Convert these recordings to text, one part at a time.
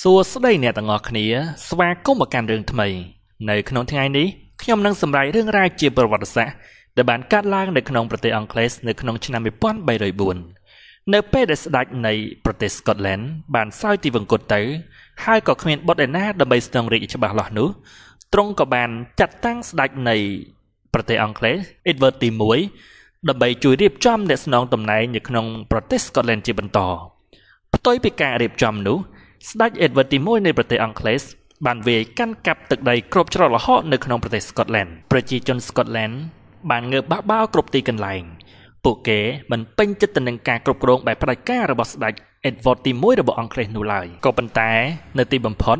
សួស្តីអ្នកទាំងអស់គ្នាស្វាគមន៍មកកាន់រឿងថ្មីនៅក្នុងថ្ងៃនេះខ្ញុំនឹងសម្ដែងរឿងរ៉ាវជាប្រវត្តិសាស្ត្រដែលបានកើតឡើងនៅក្នុងប្រទេសអង់គ្លេសនៅក្នុងឆ្នាំ1304នៅពេលដែលស្ដេចនៃប្រទេសស្កុតឡែនបានសោយទីវង្គតទៅហើយក៏គ្មានបុត្រឯណាដើម្បីស្ទង់រាជច្បាស់លាស់នោះទ្រង់ក៏បាន ចាត់តាំងស្ដេចនៃ ប្រទេសអង់គ្លេស Edward ទី1ដើម្បីជួយរៀបចំអ្នកស្នងតំណែងនៅក្នុងប្រទេសស្កុតឡែនជាបន្តផ្ទុយពីការរៀបចំនោះស្ដេចអេដវិតទី1នៃប្រទេសអង់គ្លេស បានវាយកាន់កាប់ទឹកដីគ្រប់ច្រកល្ហកនៅក្នុងប្រទេសស្កុតឡែនប្រជាជនស្កុតឡែនបានងើបបះបោគ្រប់ទីកន្លែងពួកគេ មិនពេញចិត្តទៅនឹងការគ្រប់គ្រងបែបផ្ដាច់ការរបស់ស្ដេចអេដវ៉តទី1របស់អង់គ្លេសនោះឡើយក៏ប៉ុន្តែនៅទីបំផុត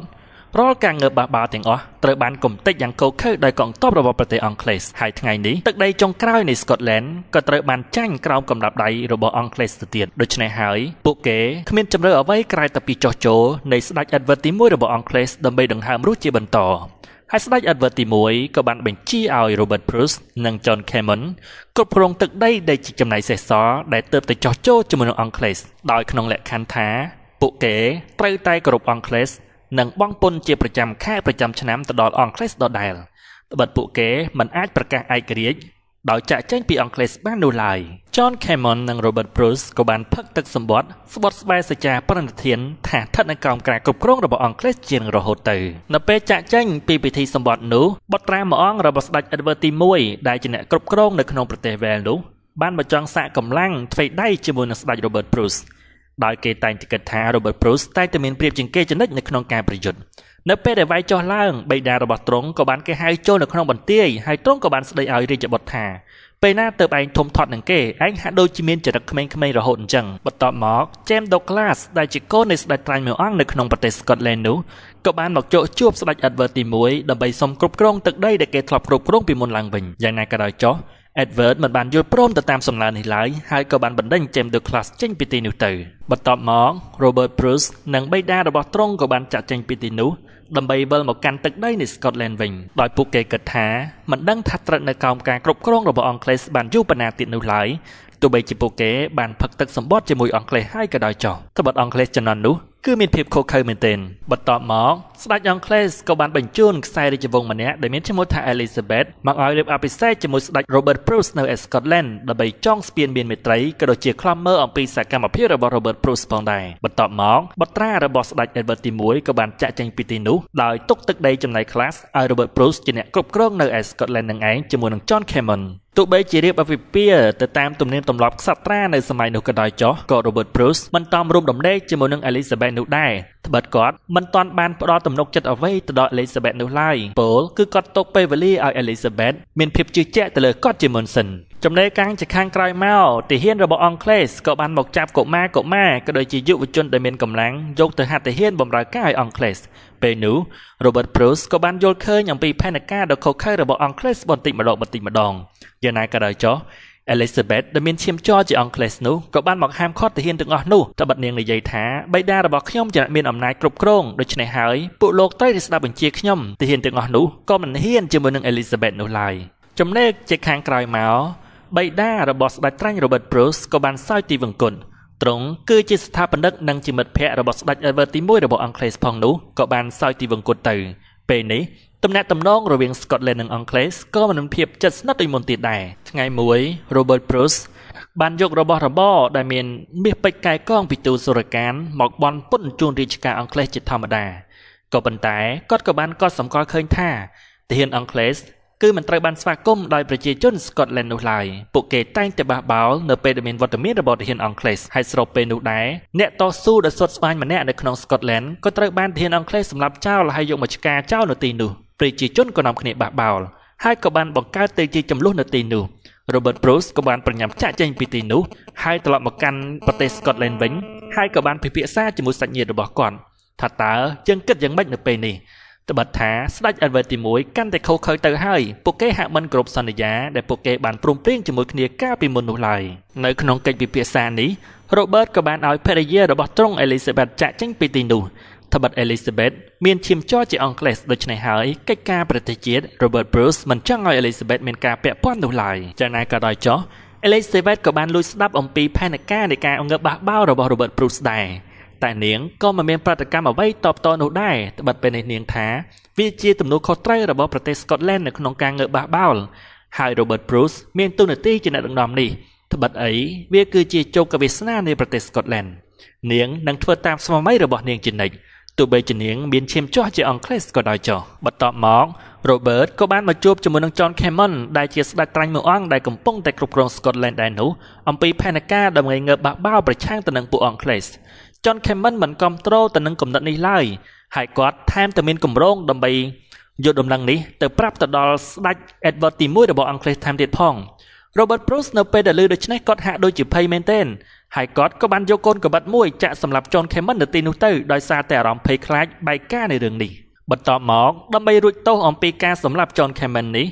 រាល់ការងើបបះបោទាំងអស់ត្រូវបានគំទេចយ៉ាងកោខើដោយកងទ័ពរបស់ប្រទេសអង់គ្លេសហើយថ្ងៃនេះទឹកដីចុងក្រោយនៃស្កុតឡែនក៏ត្រូវបានចាញ់ក្រោមកំដាប់ដៃរបស់អង់គ្លេសទៅទៀតដូច្នេះហើយពួកគេគ្មានជំរឿអ្វីក្រៅតែពីចោះចូលនៃស្ដេចអេដវិតទី1របស់អង់គ្លេសដើម្បីដង្ហើមរស់ជាបន្តហើយស្ដេចអេដវិតទី1ក៏បានបញ្ជាឲ្យ Robert Bruce និង John Cameron គ្រប់គ្រងទឹកដីដែលជាចំណាយសេសសល់ដែលទើបតែចោះចូលជាមួយនឹងអង់គ្លេសដោយក្នុងលក្ខខណ្ឌថាពួកគេត្រូវតែគោរពអង់គ្លេសនិងបង់ពន្ធជាប្រចាំខែប្រចាំឆ្នាំទៅដល់អង់គ្លេសដដែលត្បិតពួកគេមិនអាចប្រកាសឯករាជ្យដោយចាក់ចែងពីអង់គ្លេសបាននោះឡើយ John Cameron និង Robert Bruce ក៏បានផឹកទឹកសម្បត្តិស្បត់ស្បែសច្ចាប្រណិធានថាស្ថិតនៅក្រោមការគ្រប់គ្រងរបស់អង់គ្លេសជាងរហូតទៅនៅពេលចាក់ចែងពីពិធីសម្បត្តិនោះបត្រាមួយអង្គរបស់ស្ដេច Edward ទី1ដែលជាអ្នកគ្រប់គ្រងនៅក្នុងប្រទេស Wales នោះបានបញ្ចង់សាកកម្លាំងទ្វេដៃជាមួយនឹងស្ដេច Robert Bruce ដោយគេតែងតែគិតថា Robert Bruce តែងតែមានប្រៀបជាងគេចំណិចនៅក្នុងការប្រយុទ្ធនៅពេលដែលវាយចុះឡើងបេដារបស់ទ្រង់ក៏បានគេហៅចូលនៅក្នុងបន្ទាយហើយទ្រង់ក៏បានស្ដីឲ្យរាជបុត្រថាពេលណាទៅឯងធំធាត់នឹងគេឯងហាក់ដូចជាមានចរិតក្មេងៗរហូតអញ្ចឹងបន្ទាប់មក James Douglas ដែលជាកូននៃស្ដេចត្រាញមួយអង្គនៅក្នុងប្រទេស Scotland នោះក៏បានមកចុះជួបស្ដេច Edward ទី1ដើម្បីសុំគ្រប់គ្រងទឹកដីដែលគេធ្លាប់គ្រប់គ្រងពីមុនឡើងវិញយ៉ាងណាក៏ដោយចុះ Edward មិនបានយល់ព្រមទៅតាមសំណើនេះឡើយហើយក៏បានបណ្ដេញ James Douglas ចេញពីទីនោះទៅបន្ទាប់មក Robert Bruce និងបិតារបស់ទ្រង់ក៏បានចាក់ចេញពីទីនោះដើម្បីវិលមកកាន់ទឹកដីនៃ Scotland វិញដោយពួកគេគិតថាមិនដឹងថាត្រិតនៅកោមការគ្រប់គ្រងរបស់អង់គ្លេសបានយូរប៉ុណ្ណាទៀតនោះឡើយទោះបីជាពួកគេបានផឹកទឹកសម្បត់ជាមួយអង់គ្លេសហើយក៏ដោយចុះត្បិតអង់គ្លេសចំណន់នោះគឺមានភាពខុសខើមែនទែនបន្ទាប់មកស្ដេចអង់គ្លេសក៏បានបញ្ជូនខ្សែរាជវង្សម្នាក់ដែលមានឈ្មោះថា Elizabeth មកឲ្យរៀបអភិសេកជាមួយស្ដេច Robert Bruce នៅ Scotland ដើម្បីចងស្ពានមានមេត្រីក៏ដូចជាខ្លំមើលអំពីសកម្មភាពរបស់ Robert Bruce ផងដែរបន្ទាប់មកបត្រារបស់ស្ដេច Edward ទី1ក៏បានចាក់ចែងពីទីនោះដោយទុកទឹកដីចំណាយ class ឲ្យ Robert Bruce ជាអ្នកគ្រប់គ្រងនៅ Scotland នឹងឯងជាមួយនឹង John Cameron ទោះបីជារៀបអភិពាហ៍ទៅតាមទំនៀមទម្លាប់ក្សត្រានៅសម័យនោះក៏ដោយចុះក៏ Robert Bruce មិនតอมរួមដំណេកជាមួយនឹង Elizabeth នោះដែរត្បិតគាត់មិនទាន់បានផ្ដល់ទំនុកចិត្តអ្វីទៅដល់ Elizabeth នោះឡើយពលគឺគាត់ទុកពេលវេលាឲ្យ Elizabeth មានភាពជឿជាក់ទៅលើគាត់ជាមុនសិនចំណេះកាំងជាខាងក្រោយមកទាហានរបស់អង់គ្លេសក៏បានមកចាប់កុមារកុមារក៏ដូចជាយុវជនដែលមានកម្លាំងយកទៅហាត់ទាហានបម្រើការឲ្យអង់គ្លេសពេលនោះ Robert Bruce ក៏បានយល់ឃើញអំពីផែនការដ៏ខុសខើរបស់អង់គ្លេសបន្តិចម្ដងបន្តិចម្ដងយ៉ាងណាក៏ដោយចុះ Elizabeth ដែលមានឈាមជ័រជាអង់គ្លេសនោះក៏បានមកហាមឃាត់ទាហានទាំងអស់នោះតែបិទនាងនិយាយថាបិតារបស់ខ្ញុំជាអ្នកមានអំណាចគ្រប់គ្រងដូច្នេះហើយពួកលោកត្រូវតែស្ដាប់បញ្ជាខ្ញុំទាហានទាំងអស់នោះក៏មិនហ៊ានជាមួយនឹង Elizabeth នោះឡើយចំណែកជាខាងក្រោយមកបិតារបស់ស្ដេចត្រាញ់ Robert Bruce ក៏បានសោយទីវង្គត់ទ្រង់គឺជាស្ថាបនិកនិងជាមិត្តភ័ក្តិរបស់ស្ដេចអេវ៉ឺទី1របស់អង់គ្លេសផងនោះក៏បានសោយទីវង្គតទៅពេលនេះទំនាក់ទំនងរវាង Scotland និងអង់គ្លេសក៏មានភាពជិតស្និទ្ធដូចមុនទៀតដែរថ្ងៃមួយ Robert Bruce បានយករបស់របរដែលមានមាសពេជ្រកែកងពីទូសុរកានមកបន់ពន្ធជូនរាជការអង់គ្លេសជាធម្មតាក៏ប៉ុន្តែគាត់ក៏បានកត់សម្គាល់ឃើញថាទាហានអង់គ្លេសគឺមិនត្រូវបានស្វាគមន៍ដោយប្រជាជនស្កុតឡែននោះឡើយពួកគេតែងតែបះបោលនៅពេលដែលមានវត្តមានរបស់ទាហានអង់គ្លេសហើយស្របពេលនោះដែរអ្នកតស៊ូដ៏សុតស្បាញម្នាក់នៅក្នុងស្កុតឡែនក៏ត្រូវបានទាហានអង់គ្លេសសម្លាប់ចោលហើយយកមកឆ្ការចោលនៅទីនោះប្រជាជនក៏នាំគ្នាបះបោលហើយក៏បានបង្កើតទៅជាចំនួននៅទីនោះ Robert Bruce ក៏បានប្រញាប់ចាក់ចេញពីទីនោះហើយត្រឡប់មកកាន់ប្រទេស Scotland វិញហើយក៏បានពិភាក្សាជាមួយសាច់ញាតិរបស់គាត់ថាតើយើងគិតយ៉ាងម៉េចនៅពេលនេះត្បិតថាស្ដេចអេដវិតទី1កាន់តែខុសខើទៅហើយពួកគេហាក់មិនគ្រប់សន្យាដែលពួកគេបានព្រមព្រៀងជាមួយគ្នាកាលពីមុននោះឡើយនៅក្នុងកិច្ចពិភាក្សានេះរ៉ូបឺតក៏បានឲ្យភរិយារបស់ទ្រង់អេលីសាបេតចាក់ចេញពីទីនោះត្បិតអេលីសាបេតមានឈាមចរជាអង់គ្លេសដូច្នេះហើយកិច្ចការប្រទេសជាតិ Robert Bruce មិនចង់ឲ្យអេលីសាបេតមានការពាក់ព័ន្ធនោះឡើយយ៉ាងណាក៏ដោយចុះអេលីសាបេតក៏បានលួចស្ដាប់អំពីផែនការនៃការងើបបះបោររបស់ Robert Bruce ដែរតែនាងក៏មិនមានប្រតិកម្មអ្វីតបតនោះដែរត្បិតពេលនេះនាងថាវាជាទំនួលខុសត្រូវរបស់ប្រទេសស្កុតឡែននៅក្នុងការងើបបះបោលហើយ Robert Bruce មានទូនាទីជាអ្នកដឹកនាំនេះត្បិតអីវាគឺជាជោគវាសនានៃប្រទេសស្កុតឡែននាងនឹងធ្វើតាមស្មារតីរបស់នាងជានិច្ចទោះបីជានាងមានឈាមជ័រជាអង់គ្លេសក៏ដោយចុះបន្ទាប់មក Robert ក៏បានមកជួបជាមួយនឹង John Cameron ដែលជាស្ដេចត្រាញ់មួយអង្គដែលកំពុងតែគ្រប់គ្រង Scotland ដែរនោះអំពីផែនការដើម្បីងើបបះបោរប្រឆាំងទៅនឹងពួកអង់គ្លេស John Cameron មិនគ្រប់គ្រងទៅនឹងគំនិតនេះឡើយហើយគាត់ថែមទាំងមានគម្រោងដើម្បីយកដំណឹងនេះទៅប្រាប់ទៅដល់ស្ដេច Edward ទី1របស់អង់គ្លេសថែមទៀតផង Robert Bruce នៅពេលដែលឮដូច្នេះគាត់ហាក់ដូចជាភ័យមែនទែនហើយគាត់ក៏បានយកកូនក្បិតមួយចាក់សម្រាប់ John Cameron នៅទីនោះទៅដោយសារតែអារម្មណ៍ភ័យខ្លាចបែកការនៃរឿងនេះបន្ទាប់មកដើម្បីរួចទោសអំពីការសម្លាប់ John Cameron នេះ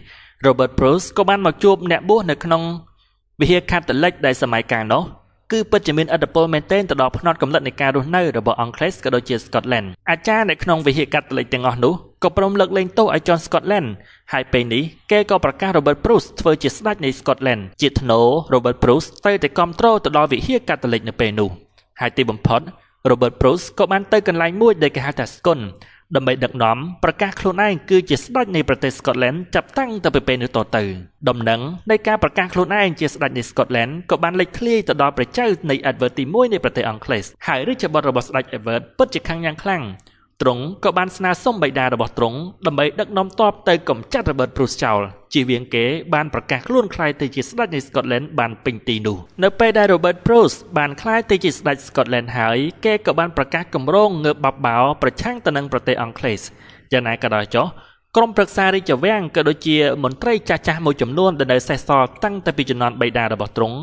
Robert Bruce ក៏បានមកជួបអ្នកបួសនៅក្នុងវិហារកាតូលិកដែលសម័យកាលនោះគឺពិតជាមានឥទ្ធិពលមែនទែនទៅដល់ផ្នត់គំនិតនៃការរស់នៅរបស់អង់គ្លេសក៏ដូចជា Scotland អាចារ្យនៅក្នុងវិហារកាតូលិកទាំងអស់នោះក៏ព្រមលើកលែងទោសឲ្យ John Scotland ហើយពេលនេះគេក៏ប្រកាស Robert Bruce ធ្វើជាស្ដេចនៃ Scotland ជាថ្នូរ Robert Bruce ត្រូវតែគ្រប់គ្រងទៅដល់វិហារកាតូលិកនៅពេលនោះហើយទីបំផុត Robert Bruce ក៏បានទៅកន្លែងមួយដែលគេហៅថា Scone ដើម្បីដឹកនាំប្រកាសខ្លួនឯងគឺជាស្ដេចនៃប្រទេសស្កុតឡែនចាប់តាំងតពីពេលនេះតទៅដំណឹងនៃការប្រកាសខ្លួនឯងជាស្ដេចនៃស្កុតឡែនក៏បានលេចធ្លាយទៅដល់ព្រះចៅនៃអេដវើតទី1នៃប្រទេសអង់គ្លេសហើយរាជបុត្ររបស់ស្ដេចអេដវើតពិតជាខឹងយ៉ាងខ្លាំងទ្រង់ក៏បានស្នើសុំបិតារបស់ទ្រង់ដើម្បីដឹកនាំទ័ពទៅកម្ចាត់របឺតព្រូសចោលជាវៀងគេបានប្រកាសខ្លួនខ្លាយទៅជាស្ដេចនៃស្កុតឡែនបានពេញទីនោះនៅពេលដែលរបឺតព្រូសបានខ្លាយទៅជាស្ដេចស្កុតឡែនហើយគេក៏បានប្រកាសគម្រោងងើបបបបោប្រឆាំងទៅនឹងប្រទេសអង់គ្លេសយ៉ាងណាក៏ដោយចុះក្រុមប្រឹក្សារាជវាំងក៏ដូចជាមន្ត្រីចាស់ចាស់មួយចំនួនដែលនៅសេសសល់តាំងតែពីជំនាន់បេដារបស់ទ្រង់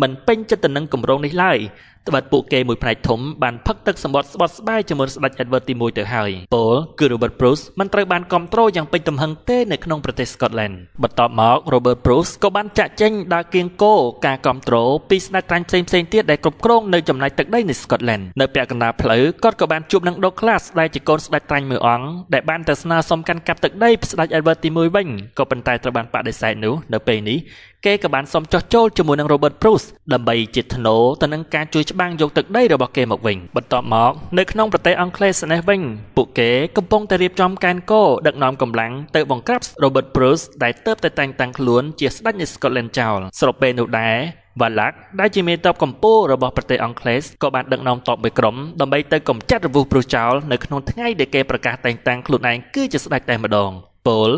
មិនពេញចិត្តទៅនឹងគម្រោងនេះឡើយត្បិតពួកគេមួយផ្នែកធំបានផឹកទឹកសម្បត់ស្បត់ស្បាយជាមួយស្ដេច Edward ទី1ទៅហើយពលគឺ Robert Bruce មិនត្រូវបានគ្រប់គ្រងយ៉ាងពេញទំហឹងទេនៅក្នុងប្រទេស Scotland បន្ទាប់មក Robert Bruce ក៏បានចាក់ចែងដល់គៀងគោការគ្រប់គ្រងពីស្ដេចត្រាញ់ផ្សេងផ្សេងទៀតដែលគ្រប់គ្រងនៅចំណែកទឹកដីនៃ Scotland នៅពាក់កណ្ដាលផ្លូវគាត់ក៏បានជួបនឹង Douglas ដែលជាកូនស្ដេចត្រាញ់មួយអង្គដែលបានទៅស្នើសុំកាន់កាប់ទឹកដីស្ដេច Edward ទី1វិញក៏ប៉ុន្តែត្រូវបានបដិសេធនោះនៅពេលនេះគេក៏បានសុំចោះចូលជាមួយនឹង Robert Bruce ដើម្បីជាធ្នូទៅនឹងការជួយច្បាំងយកទឹកដីរបស់គេមកវិញបន្ទាប់មកនៅក្នុងប្រទេសអង់គ្លេសនេះវិញពួកគេកំពុងតែរៀបចំកានកោដឹកនាំកម្លាំងទៅបង្ក្រាប Robert Bruce ដែលទើបតែតែងតាំងខ្លួនជាស្ដេចនៃ Scotland ចោលស្របពេលនោះដែរវ៉ាឡាក់ដែលជាមេតបកំពូលរបស់ប្រទេសអង់គ្លេសក៏បានដឹកនាំតបមួយក្រុមដើម្បីទៅកម្ចាត់រវុសព្រុសចោលនៅក្នុងថ្ងៃដែលគេប្រកាសតែងតាំងខ្លួនឯងគឺជាស្ដេចតែម្ដងពល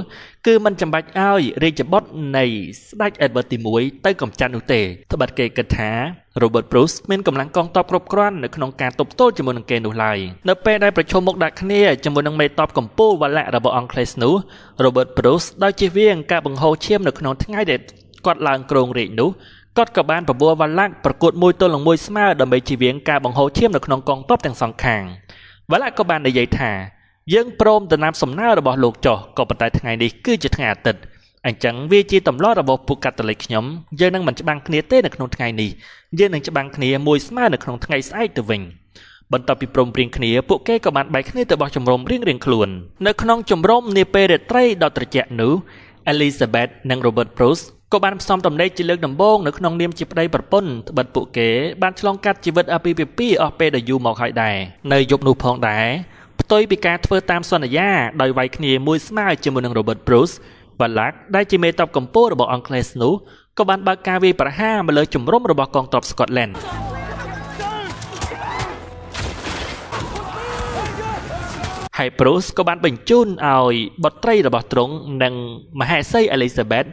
គឺមិនចាំបាច់ឲ្យរាជបុត្រនៃស្ដេចអេដវ៉ាទី1ទៅកំចាត់នោះទេត្បិតគេគិតថា Robert Bruce មានកម្លាំងកងទ័ពគ្រប់គ្រាន់នៅក្នុងការទប់ទល់ជាមួយនឹងគេនោះឡើយនៅពេលដែលប្រជុំមុខដាក់គ្នាជាមួយនឹងមេតបកម្ពូលវ៉ាឡាក់របស់អង់គ្លេសនោះ Robert Bruce ដោយជៀសវាងការបង្ហូរឈាមនៅក្នុងថ្ងៃដែលគាត់ឡើងគ្រងរាជនោះគាត់ក៏បានប្រពោះវ៉ាឡាក់ប្រកួតមួយទល់នឹងមួយស្មើដើម្បីជៀសវាងការបង្ហូរឈាមនៅក្នុងកងទ័ពទាំងសងខាងវ៉ាឡាក់ក៏បាននិយាយថាយើងព្រមទៅតាមសំណើរបស់លោកចោះក៏ប៉ុន្តែថ្ងៃនេះគឺជាថ្ងៃអាទិត្យអញ្ចឹងវាជាទម្លាប់របស់ពួកកាតូលិកខ្ញុំយើងនឹងមិនច្បាំងគ្នាទេនៅក្នុងថ្ងៃនេះយើងនឹងច្បាំងគ្នាមួយស្មើនៅក្នុងថ្ងៃស្អែកទៅវិញបន្ទាប់ពីព្រមព្រៀងគ្នាពួកគេក៏បានបែកគ្នាទៅបោះជំរំរៀងៗខ្លួន នៅក្នុងជំរំនាពេលរាត្រីដ៏ត្រជាក់នោះ Elizabeth និង Robert Bruce ក៏បានផ្សំតម្លេចជាលើកដំបូងនៅក្នុងនាមជាប្តីប្រពន្ធត្បិតពួកគេ បានឆ្លងកាត់ជីវិតអាពាហ៍ពិពាហ៍អស់ពេលដ៏យូរមកហើយដែរនៅយប់នោះផងដែរផ្ទុយពីការធ្វើតាមសន្យាដោយវាយគ្នាមួយស្មើជាមួយនឹង Robert Bruce វ៉ាឡាក់ដែលជាមេតបកម្ពុជារបស់អង់គ្លេសនោះក៏បានបើកការវាយប្រហារមកលើជំរំរបស់កងទ័ព Scotland ហើយ Bruce ក៏បាន បញ្ជូនឲ្យបុត្រីរបស់ទ្រង់និងមហេសី Elizabeth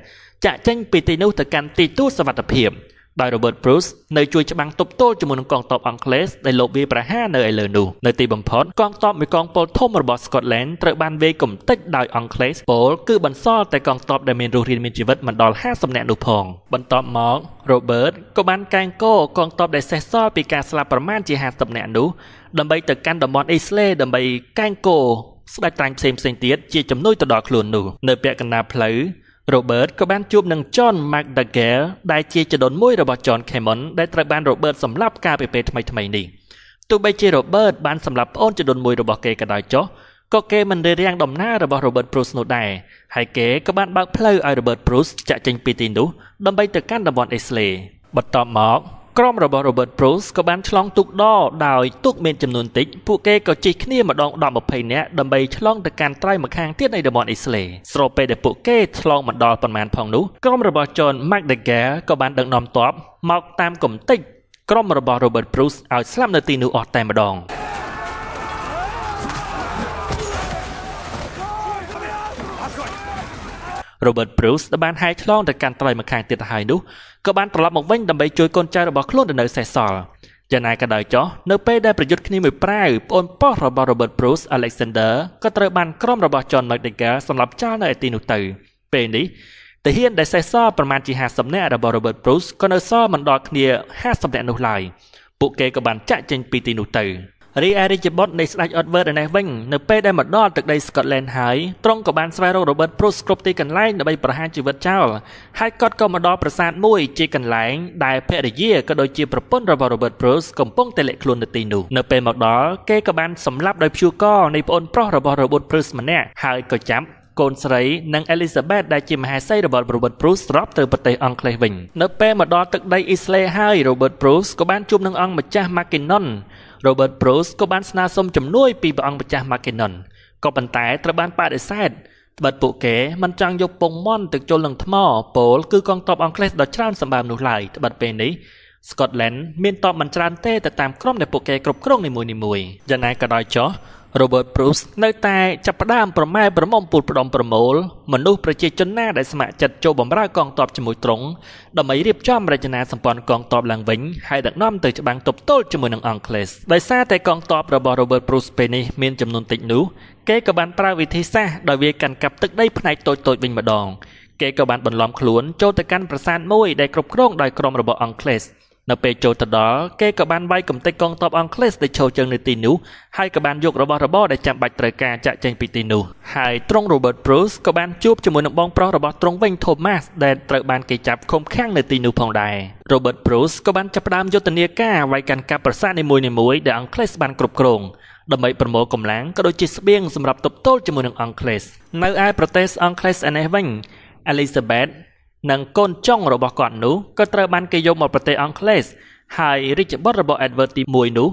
ចាក់ចេញពីទីនោះទៅកាន់ទីទួលសវត្ថិភាព។ដោយ Robert Bruce នៅជួយច្បាំងទប់ទល់ជាមួយនឹងកងទ័ពអង់គ្លេសដែលលោកវាប្រហារនៅឥឡូវនោះនៅទីបំផុតកងទ័ពមួយកងពលធំរបស់ Scotland ត្រូវបានវាយកំទេចដោយអង់គ្លេសពលគឺបន្សល់តែកងទ័ពដែលមានរស់រានមានជីវិតមិនដល់50នាក់នោះផងបន្ទាប់មក Robert ក៏បានកែងកកងទ័ពដែលសេសសល់ពីការស្លាប់ប្រមាណជា50នាក់នោះដើម្បីទៅកាន់តំបន់អេស្លេ ដើម្បីកែងកស្ដេចត្រាញ់ផ្សេងផ្សេងទៀតជាជំនួយទៅដល់ខ្លួននោះនៅពាក់កណ្ដាលផ្លូវ Robert ក៏បានជួបនឹង John McDougall ដែលជាចដុនមួយរបស់ John Cameron ដែលត្រូវបាន Robert សម្លាប់កាលពីពេលថ្មីៗនេះទោះបីជា Robert បានសម្លាប់ប្អូនចដុនមួយរបស់គេក៏ដោយចុះក៏គេមិនរារាំងដំណើររបស់ Robert Bruce នោះដែរហើយគេក៏បានបើកផ្លូវឲ្យ Robert Bruce ចាក់ចេញពីទីនោះដើម្បីទៅកាន់តំបន់ Esley បន្ទាប់មកក្រុមរបស់ Robert Bruce ក៏បានឆ្លងទូកដរដោយទូកមានចំនួនតិចពួកគេក៏ជិះគ្នាម្ដង10 20នាក់ដើម្បីឆ្លងទៅកាន់ត្រៃម្ខាងទៀតនៃតំបន់អ៊ីស្លេស្របពេលដែលពួកគេឆ្លងមកដល់ប៉ុន្មានផងនោះក្រុមរបស់ John McDougall ក៏បានដឹកនាំទ័ពមកតាមកំទេចក្រុមរបស់ Robert Bruce ឲ្យស្លាប់នៅទីនោះអស់តែម្ដង។ Robert Bruce ដែលបានហែកឆ្លងទៅកាន់ត្រីម្ខាងទៀតទៅហើយនោះក៏បានត្រឡប់មកវិញដើម្បីជួយកូនចៅរបស់ខ្លួនដែលនៅសេសសល់យ៉ាងណាក៏ដោយចុះនៅពេលដែលប្រយុទ្ធគ្នាមួយប្រៅប្អូនប៉ោះរបស់ Robert Bruce Alexander ក៏ត្រូវបានក្រុមរបស់ John McDougall សម្លាប់ចោលនៅឯទីនោះទៅពេលនេះទាហានដែលសេះសល់ប្រមាណជា50នាក់របស់ Robert Bruce ក៏នៅសល់មិនដល់គ្នា50នាក់នោះឡើយពួកគេក៏បានចាក់ចេញពីទីនោះទៅ។រីឯរាជបុត្រនៃស្ដេចអ៊ុតវើតឯនេះវិញនៅពេលដែលមកដល់ទឹកដីស្កុតឡែនហើយទ្រង់ក៏បានស្វែងរករ៉ូបឺតព្រូសគ្រប់ទីកន្លែងដើម្បីប្រហារជីវិតចោលហើយគាត់ក៏មកដល់ប្រាសាទមួយជាកន្លែងដែលភរិយាក៏ដូចជាប្រពន្ធរបស់រ៉ូបឺតព្រូសកំពុងតែលាក់ខ្លួននៅទីនោះនៅពេលមកដល់គេក៏បានសម្លាប់ដោយព្យួរកនៃប្អូនប្រុសរបស់រ៉ូបឺតព្រូសម្នាក់ហើយក៏ចាប់កូនស្រីនិងអេលីសាបេតដែលជាមហាសីរបស់រ៉ូបឺតព្រូសត្រប់ទៅប្រទេសអង់គ្លេសវិញនៅពេលមកដល់ទឹកដីអ៊ីស្លេហើយរ៉ូបឺតព្រូសក៏បានជួបនឹងអង្គម្ចាស់ម៉ាគីណុន Robert Bruce ក៏បានស្នើសុំជំនួយ ពីព្រះអង្គម្ចាស់ Mackinnon ក៏ប៉ុន្តែត្រូវបានបដិសេធត្បិតពួកគេមិនចង់យកពងមន់ទៅជុលនឹងថ្មពោលគឺកងទ័ពអង់គ្លេសដ៏ច្រើនសម្បើមនោះឡើយត្បិតពេលនេះ Scotland មានតបមិនច្រើនទេទៅតាមក្រុមដែលពួកគេគ្រប់គ្រងនីមួយៗយ៉ាងណាក៏ដោយចុះ Robert Bruce នៅតែចាប់ផ្ដើមប្រម៉ែប្រមុំពូលផ្ដុំប្រមូលមនុស្សប្រជាជនណាដែលស្ម័គ្រចិត្តចូលបម្រើកងទ័ពជាមួយទ្រង់ដើម្បីរៀបចំរចនាសម្ព័ន្ធកងទ័ពឡើងវិញហើយដឹកនាំទៅច្បាំងទប់ទល់ជាមួយនឹងអង់គ្លេសដោយសារតែកងទ័ពរបស់ Robert Bruce ពេលនេះមានចំនួនតិចនោះគេក៏បានប្រើវិធីសាស្ត្រដោយវាកាន់កាប់ទឹកដីផ្នែកតូចៗវិញម្ដងគេក៏បានបន្លំខ្លួនចូលទៅកាន់ប្រាសាទមួយដែលគ្រប់គ្រងដោយក្រុមរបស់អង់គ្លេសនៅពេលចូលទៅដល់គេក៏បានវាយកំទេចកងទ័ពអង់គ្លេសដែលឈរជើងនៅទីនោះហើយក៏បានយករបស់របរដែលចាំបាច់ត្រូវការចាក់ចេញពីទីនោះហើយទ្រង់ Robert Bruce ក៏បានជួបជាមួយនឹងបងប្រុសរបស់ទ្រង់វិញ Thomas ដែលត្រូវបានគេចាប់ឃុំឃាំងនៅទីនោះផងដែរ Robert Bruce ក៏បានចាប់ផ្ដើមយុទ្ធនាការវាយកាន់កាប់ប្រាសាទនីមួយៗដែលអង់គ្លេសបានគ្រប់គ្រងដើម្បីប្រមូលកម្លាំងក៏ដូចជាស្បៀងសម្រាប់ទប់ទល់ជាមួយនឹងអង់គ្លេសនៅឯប្រទេសអង់គ្លេសឯនេះវិញ Elizabeth និងកូនចុងរបស់គាត់នោះក៏ត្រូវបានគេយកមកប្រទេសអង់គ្លេស ហើយរាជបុត្ររបស់ Edward ទី1នោះ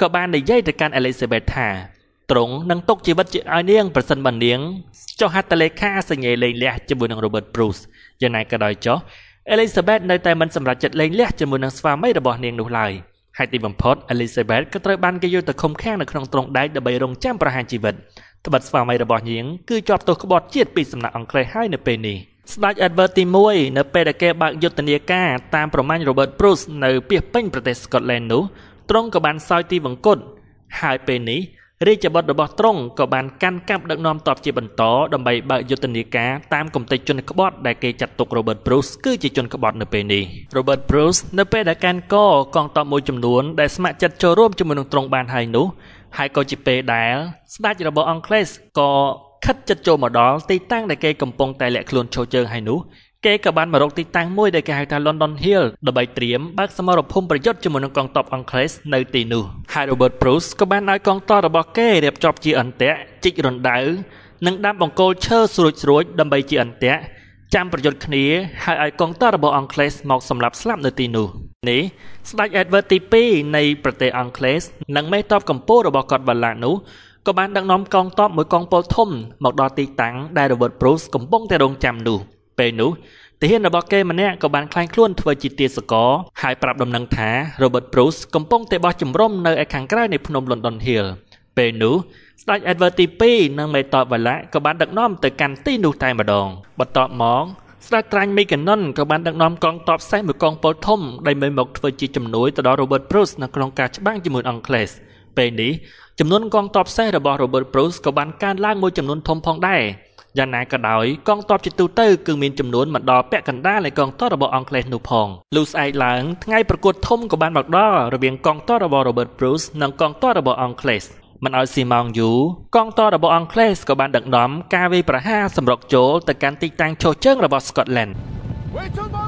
ក៏បាននិយាយទៅកាន់ Elizabeth ថាត្រង់នឹងទុកជីវិតជាឲ្យនាងប្រសិនបើនាងចុះហត្ថលេខាសញ្ញេលែងលះជាមួយនឹង Robert Bruce យ៉ាងណាក៏ដោយចុះ Elizabeth នៅតែមិនសម្រេចចិត្តលែងលះជាមួយនឹងស្វាមីរបស់នាងនោះឡើយហើយទីបំផុត Elizabeth ក៏ត្រូវបានគេយកទៅឃុំឃាំងនៅក្នុងទ្រុងដែកដើម្បីរងចាំប្រហារជីវិតត្បិតស្វាមីរបស់នាងគឺជាប់ទោសក្បត់ជាតិពីសំណាក់អង់គ្លេសហើយនៅពេលនេះ។ស្ដេច Edward ទី1នៅពេលដែលគេបើកយុទ្ធនាការតាមប្រម៉ាញ់ Robert Bruce នៅពាសពេញប្រទេស Scotland នោះទ្រង់ក៏បានសោយទីវង្គតហើយពេលនេះរាជបុត្ររបស់ទ្រង់ក៏បានកាន់កាប់ដឹកនាំទ័ពជាបន្តដើម្បីបើកយុទ្ធនាការតាមគំតិជនក្បត់ដែលគេចាត់ទុក Robert Bruce គឺជាជនក្បត់នៅពេលនេះ Robert Bruce នៅពេលដែលកាន់កកងទ័ពមួយចំនួនដែល ស្ម័គ្រចិត្តចូលរួមជាមួយនឹងទ្រង់បានហើយនោះហើយក៏ជាពេលដែលស្ដេចរបស់អង់គ្លេសក៏ខិតចិត្តចូលមកដល់ទីតាំងដែលគេកំពុងតែលាក់ខ្លួនចូលជើងហើយនោះគេក៏បានមករកទីតាំងមួយដែលគេហៅថា London Hill ដើម្បីត្រៀមបើកសមរភូមិប្រយុទ្ធជាមួយនឹងកងទ័ពអង់គ្លេសនៅទីនោះហើយ Robert Bruce ក៏បានឲ្យកងទ័ពរបស់គេរៀបចំជាអន្ទាក់ជីករណ្ដៅនិងដាំបង្គោលឈើស្រួចស្រួចដើម្បីជា អន្ទាក់ចាំប្រយុទ្ធគ្នាហើយឲ្យកងទ័ពរបស់អង់គ្លេស មកសម្លាប់ស្លាប់នៅទីនោះនេះស្ដេច Edward ទី2នៃប្រទេសអង់គ្លេសនិងមេតបកម្ពុជារបស់គាត់បាឡាក់នោះក៏បានដឹកនាំកងទ័ពមួយកងពលធំមកដល់ទីតាំងដែល Robert Bruce កំពុងតែរងចាំនោះពេលនោះទាហានរបស់គេម្នាក់ក៏បានខ្លែងខ្លួនធ្វើជាទាសករហើយប្រាប់ដំណឹងថា Robert Bruce កំពុងតែបោះជំរំនៅឯខាងក្រៅនៃភ្នំ London Hill ពេលនោះស្ដេច Edward ទី2និងមេតបវឡាក៏បានដឹកនាំទៅកាន់ទីនោះតែម្ដងបន្ទាប់មកស្ដេចត្រាញ់មីកាណុនក៏បានដឹកនាំកងទ័ពសេះមួយកងពលធំដែលមានមកធ្វើជាជំនួយទៅដល់ Robert Bruce នៅក្នុងការច្បាំងជាមួយអង់គ្លេស។ពេលនេះចំនួនកងទ័ពសេះរបស់ Robert Bruce ក៏បានកើនឡើងមួយចំនួនធំផងដែរយ៉ាងណាក៏ដោយកងទ័ពជាទូទៅគឺមានចំនួនមិនដល់ពាក់កណ្ដាលនៃកងទ័ពរបស់អង់គ្លេសនោះផងលូស្អែកឡើងថ្ងៃប្រកួតធំក៏បានមកដល់រវាងកងទ័ពរបស់ Robert Bruce និងកងទ័ពរបស់អង់គ្លេសមិនឲ្យស៊ីម៉ងយូកងទ័ពរបស់អង់គ្លេសក៏បានដឹកនាំការវាយប្រហារសម្រុកចូលទៅកាន់ទីតាំងឈោះជើងរបស់ Scotland វេចូល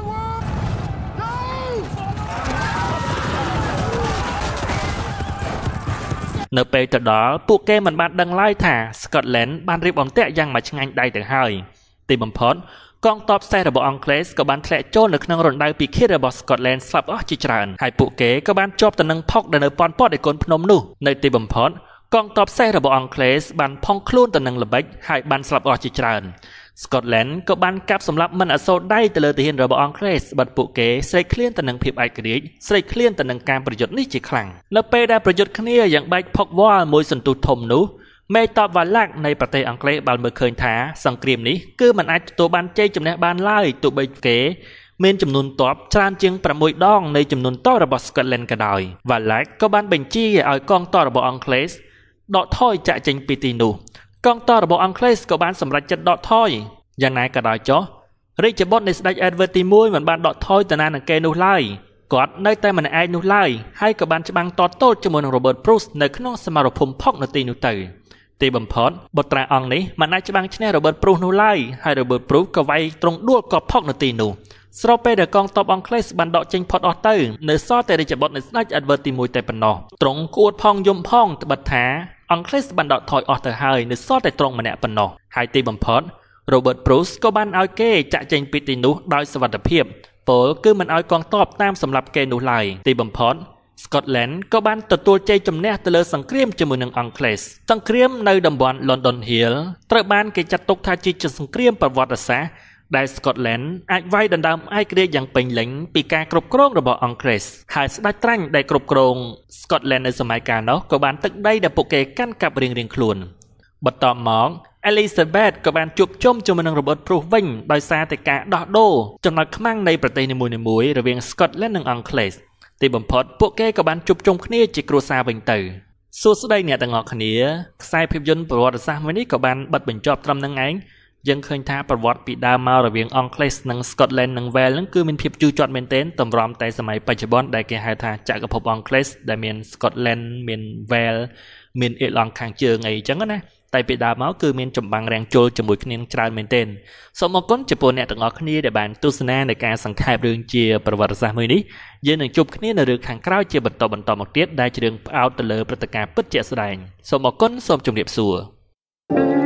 នៅពេលទៅដល់ពួកគេមិនបានដឹងឡើយថា Scotland បានរៀបអំទាក់យ៉ាងមកឆ្ងាញ់ដៃទៅហើយទីបំផុតកងទ័ពសេះរបស់អង់គ្លេសក៏បានធ្លាក់ចូលនៅក្នុងរណ្ដៅពិឃាតរបស់ Scotland ស្លាប់អស់ជាច្រើនហើយពួកគេក៏បានជាប់ទៅនឹងផុកដែលនៅប៉នប៉តឯកូនភ្នំនោះនៅទីបំផុតកងទ័ពសេះរបស់អង់គ្លេសបានផុងខ្លួនទៅនឹងល្បិចហើយបានស្លាប់អស់ជាច្រើន Scotland ក៏បានកាប់សម្លាប់មិនអសូរដៃទៅលើទាហានរបស់អង់គ្លេសបាត់ពួកគេ ស្រេកឃ្លានទៅនឹងភាពឯករាជ្យស្រេកឃ្លានទៅនឹងការប្រយុទ្ធនេះជាខ្លាំងនៅពេលដែលប្រយុទ្ធគ្នាយ៉ាងបែកផុកវល់មួយសន្ទុះធំនោះមេតបវ៉ាឡាក់នៃប្រទេសអង់គ្លេសបានមើលឃើញថាសង្គ្រាមនេះគឺមិនអាចទទួលបានជ័យជំនះបានឡើយទោះបីគេ មានចំនួនទ័ពច្រើនជាង6ដងនៃចំនួនទ័ពរបស់ Scotland ក៏ដោយ Wallach ក៏បានបញ្ជាឲ្យកងទ័ពរបស់អង់គ្លេសដកថយចាក់ចេញពីទីនោះកងទ័ពរបស់អង់គ្លេសក៏បានសម្រេចចិត្តដកថយយ៉ាងណាក៏ដោយចុះរាជបុត្រនៃស្ដេចអេដវើទី1មិនបានដកថយទៅណានឹងគេនោះឡើយគាត់នៅតែម្នាក់ឯងនោះឡើយហើយក៏បានច្បាំងតតូចជាមួយនឹង Robert Bruce នៅក្នុងសមរភូមិផុកនៅទីនោះទៅទីបំផុតបុត្រាអង្គនេះមិនអាចច្បាំងឈ្នះ Robert Bruce នោះឡើយហើយ Robert Bruce ក៏វាយត្រង់ដួលកប់ផុកនៅទីនោះស្របពេលដែលកងទ័ពអង់គ្លេសបានដកចេញផុតអស់ទៅនៅសល់តែរាជបុត្រនៃស្ដេចអេដវើទី1តែប៉ុណ្ណោះត្រង់គួតផងយំផងត្បិតថាអង់គ្លេសបានដកថយអស់ទៅហើយនៅសល់តែត្រង់ម្នាក់ប៉ុណ្ណោះហើយទីបំផុត Robert Bruce ក៏បានឲ្យគេចាក់ចេញពីទីនោះដោយសវត្ថិភាពពលគឺមិនឲ្យកងទ័ពតាមសម្រាប់គេនោះឡើយទីបំផុត Scotland ក៏បានទទួលជ័យជំនះទៅលើសង្គ្រាមជាមួយនឹងអង់គ្លេសសង្គ្រាមនៅតំបន់ London Hill ត្រូវបានគេចាត់ទុកថាជាសង្គ្រាមប្រវត្តិសាស្ត្រដែល Scotland អាចវាយដណ្ដើមឯករាជ្យយ៉ាងពេញលេញពីការគ្រប់គ្រងរបស់អង់គ្លេសហើយស្ដេចត្រាញ់ដែលគ្រប់គ្រង Scotland នៅសម័យកាលនោះក៏បានទឹកដីដែលពួកគេកាន់កាប់រៀងៗខ្លួនបន្ទាប់មក Elizabeth ក៏បានជួបជុំជាមួយនឹងរបបព្រុសវិញដោយសារតែការដោះដូរចំណុចខ្មាំងនៃប្រទេសនីមួយៗរវាង Scotland និងអង់គ្លេសទីបំផុតពួកគេក៏បានជួបជុំគ្នាជាគ្រួសារវិញទៅសួស្តីអ្នកទាំងអស់គ្នាខ្សែភាពយន្តប្រវត្តិសាស្ត្រមួយនេះក៏បានបិទបញ្ចប់ត្រឹមនឹងឯងយើងឃើញថាប្រវត្តិពីដើមមករវាងអង់គ្លេសនិង Scotland និង Wales ហ្នឹងគឺមានភាពជឿជាត់មែនទែនតម្រាំតែសម័យបច្ចុប្បន្នដែលគេហៅថាចក្រភពអង់គ្លេសដែលមាន Scotland មាន Wales មានអ៊ីរឡង់ខាងជើងអីចឹងណាតែពីដើមមកគឺមានចម្បាំងរាំងជុលជាមួយគ្នាច្រើនមែនទែនសូមអរគុណចំពោះអ្នកទាំងអស់គ្នាដែលបានទស្សនានៃការសង្ខេបរឿងជាប្រវត្តិសាស្ត្រមួយនេះយើងនឹងជួបគ្នានៅរឿងខាងក្រោយជាបន្តបន្តមកទៀតដែលជារឿងផ្អោតទៅលើព្រឹត្តិការណ៍ពិតជាក់ស្ដែងសូមអរគុណសូមជម្រាបសួរ thank you